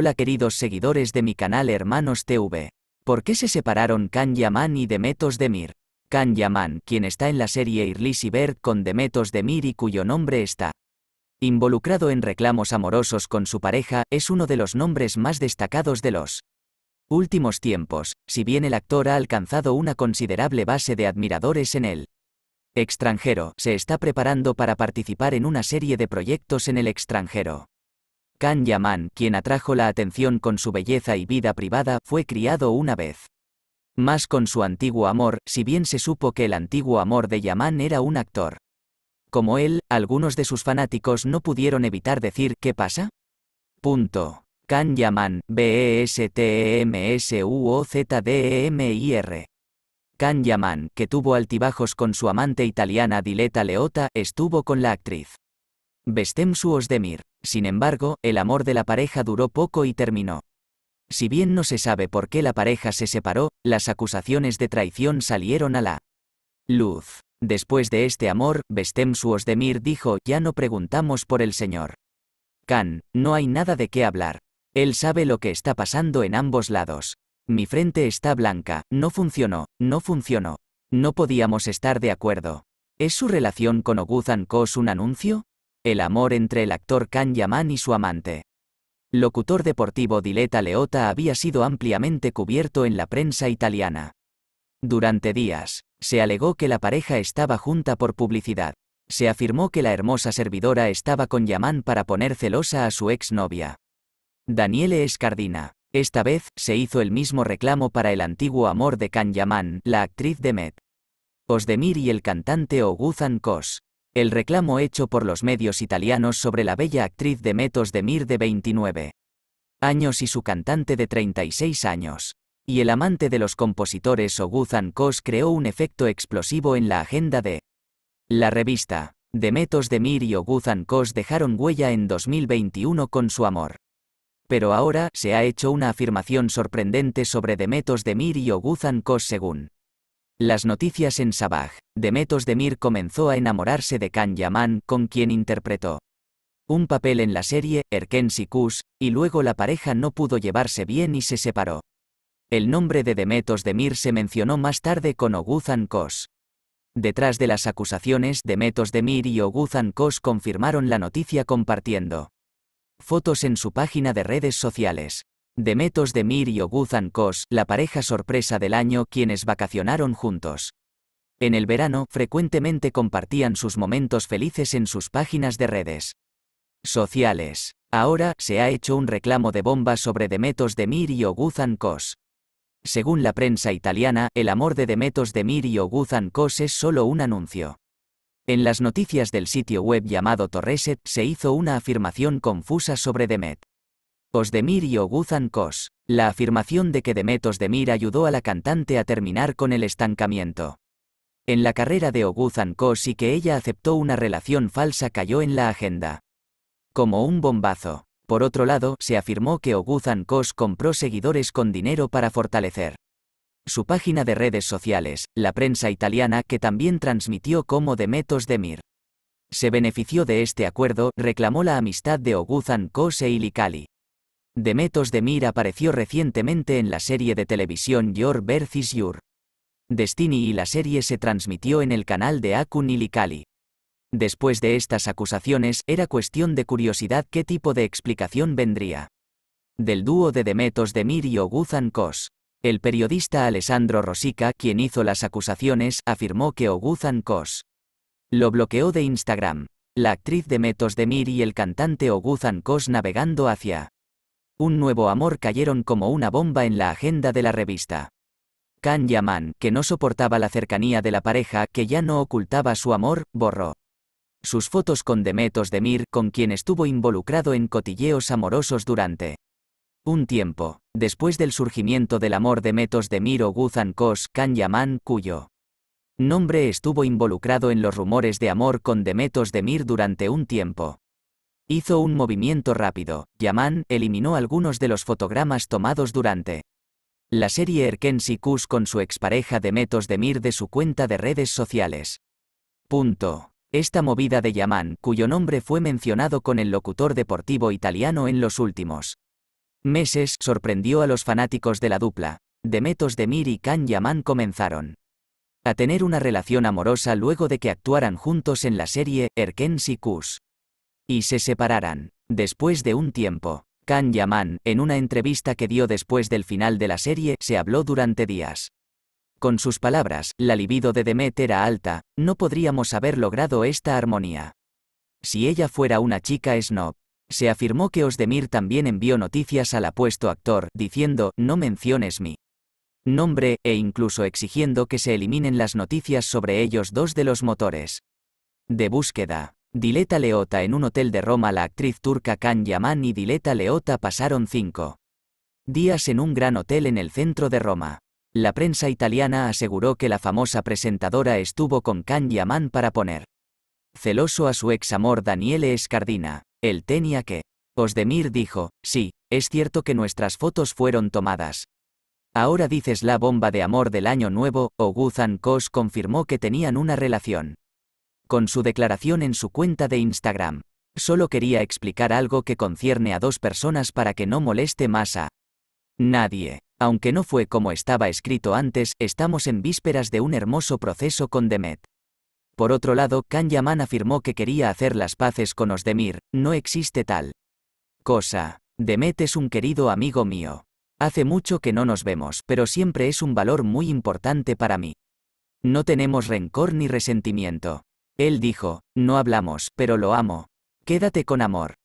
Hola queridos seguidores de mi canal Hermanos TV. ¿Por qué se separaron Kan Yaman y Demetos Demir? Kan Yaman, quien está en la serie Irlis y Bert con Demetos Demir y cuyo nombre está involucrado en reclamos amorosos con su pareja, es uno de los nombres más destacados de los últimos tiempos, si bien el actor ha alcanzado una considerable base de admiradores en el extranjero, se está preparando para participar en una serie de proyectos en el extranjero. Kan Yaman, quien atrajo la atención con su belleza y vida privada, fue criado una vez más con su antiguo amor, si bien se supo que el antiguo amor de Yaman era un actor. Como él, algunos de sus fanáticos no pudieron evitar decir, ¿qué pasa? Punto. Kan Yaman, B-E-S-T-E-M-S-U-O-Z-D-E-M-I-R. Kan Yaman, que tuvo altibajos con su amante italiana Diletta Leota, estuvo con la actriz. Bestem su Osdemir. Sin embargo, el amor de la pareja duró poco y terminó. Si bien no se sabe por qué la pareja se separó, las acusaciones de traición salieron a la luz. Después de este amor, Bestem su Osdemir dijo, ya no preguntamos por el señor. Khan, no hay nada de qué hablar. Él sabe lo que está pasando en ambos lados. Mi frente está blanca, no funcionó, no funcionó. No podíamos estar de acuerdo. ¿Es su relación con Oguzan Kos un anuncio? El amor entre el actor Kan Yaman y su amante. Locutor deportivo Diletta Leota había sido ampliamente cubierto en la prensa italiana. Durante días, se alegó que la pareja estaba junta por publicidad. Se afirmó que la hermosa servidora estaba con Yaman para poner celosa a su exnovia. Daniele Escardina. Esta vez, se hizo el mismo reclamo para el antiguo amor de Kan Yaman, la actriz de Met. Osdemir y el cantante Oguzan Kos el reclamo hecho por los medios italianos sobre la bella actriz de Metos de Mir de 29 años y su cantante de 36 años. Y el amante de los compositores Oguzan Kos creó un efecto explosivo en la agenda de la revista. Demetos de Mir y Oguzhan Kos dejaron huella en 2021 con su amor. Pero ahora se ha hecho una afirmación sorprendente sobre Demetos de Mir y Oguzan Kos según las noticias en Sabah, Demetos Demir comenzó a enamorarse de Kan Yaman, con quien interpretó un papel en la serie Erken Kus, y luego la pareja no pudo llevarse bien y se separó. El nombre de Demetos Demir se mencionó más tarde con Oguzhan Kos. Detrás de las acusaciones, Demetos Demir y Oguzhan Kos confirmaron la noticia compartiendo fotos en su página de redes sociales. Demetos Demir y Oguzhan Kos, la pareja sorpresa del año quienes vacacionaron juntos. En el verano, frecuentemente compartían sus momentos felices en sus páginas de redes sociales. Ahora, se ha hecho un reclamo de bomba sobre Demetos Demir y Oguzhan Kos. Según la prensa italiana, el amor de Demetos Demir y Oguzhan Kos es solo un anuncio. En las noticias del sitio web llamado Torreset se hizo una afirmación confusa sobre Demet. Osdemir y Oguzan Kos, la afirmación de que Demet Osdemir ayudó a la cantante a terminar con el estancamiento. En la carrera de Oguzan Kos y que ella aceptó una relación falsa cayó en la agenda. Como un bombazo. Por otro lado, se afirmó que Oguzan Kos compró seguidores con dinero para fortalecer su página de redes sociales, la prensa italiana que también transmitió como Demetos Demir. Se benefició de este acuerdo, reclamó la amistad de Oguzan Kos e Ilikali. Demetos Mir apareció recientemente en la serie de televisión Your Versus Your. Destiny y la serie se transmitió en el canal de Akun Ilikali. Después de estas acusaciones, era cuestión de curiosidad qué tipo de explicación vendría. Del dúo de Demetos Demir y Oguzan Kos. El periodista Alessandro Rosica, quien hizo las acusaciones, afirmó que Oguzan Kos lo bloqueó de Instagram. La actriz Demetos Demir y el cantante Oguzan Kos navegando hacia un nuevo amor cayeron como una bomba en la agenda de la revista. Kan Yaman, que no soportaba la cercanía de la pareja que ya no ocultaba su amor, borró sus fotos con Demetos Demir, con quien estuvo involucrado en cotilleos amorosos durante un tiempo. Después del surgimiento del amor Demetos Demir o Guzan Kos, Kan Yaman, cuyo nombre estuvo involucrado en los rumores de amor con Demetos Demir durante un tiempo. Hizo un movimiento rápido, Yaman eliminó algunos de los fotogramas tomados durante la serie Erkensi Kuz con su expareja de Metos Demir de su cuenta de redes sociales. Punto. Esta movida de Yaman, cuyo nombre fue mencionado con el locutor deportivo italiano en los últimos meses, sorprendió a los fanáticos de la dupla. Demetos Demir y Can Yaman comenzaron a tener una relación amorosa luego de que actuaran juntos en la serie Erkensi Kuz y se separaran. Después de un tiempo, Kan Yaman, en una entrevista que dio después del final de la serie, se habló durante días. Con sus palabras, la libido de Demet era alta, no podríamos haber logrado esta armonía. Si ella fuera una chica snob, se afirmó que Osdemir también envió noticias al apuesto actor, diciendo, no menciones mi nombre, e incluso exigiendo que se eliminen las noticias sobre ellos dos de los motores de búsqueda. Dileta Leota en un hotel de Roma La actriz turca Can Yaman y Dileta Leota pasaron cinco días en un gran hotel en el centro de Roma. La prensa italiana aseguró que la famosa presentadora estuvo con Can Yaman para poner celoso a su ex amor Daniele Escardina. Él tenía que. Osdemir dijo, sí, es cierto que nuestras fotos fueron tomadas. Ahora dices la bomba de amor del año nuevo, Oguzan Kos confirmó que tenían una relación con su declaración en su cuenta de Instagram. Solo quería explicar algo que concierne a dos personas para que no moleste más a nadie. Aunque no fue como estaba escrito antes, estamos en vísperas de un hermoso proceso con Demet. Por otro lado, Yaman afirmó que quería hacer las paces con Osdemir, no existe tal cosa. Demet es un querido amigo mío. Hace mucho que no nos vemos, pero siempre es un valor muy importante para mí. No tenemos rencor ni resentimiento. Él dijo, no hablamos, pero lo amo. Quédate con amor.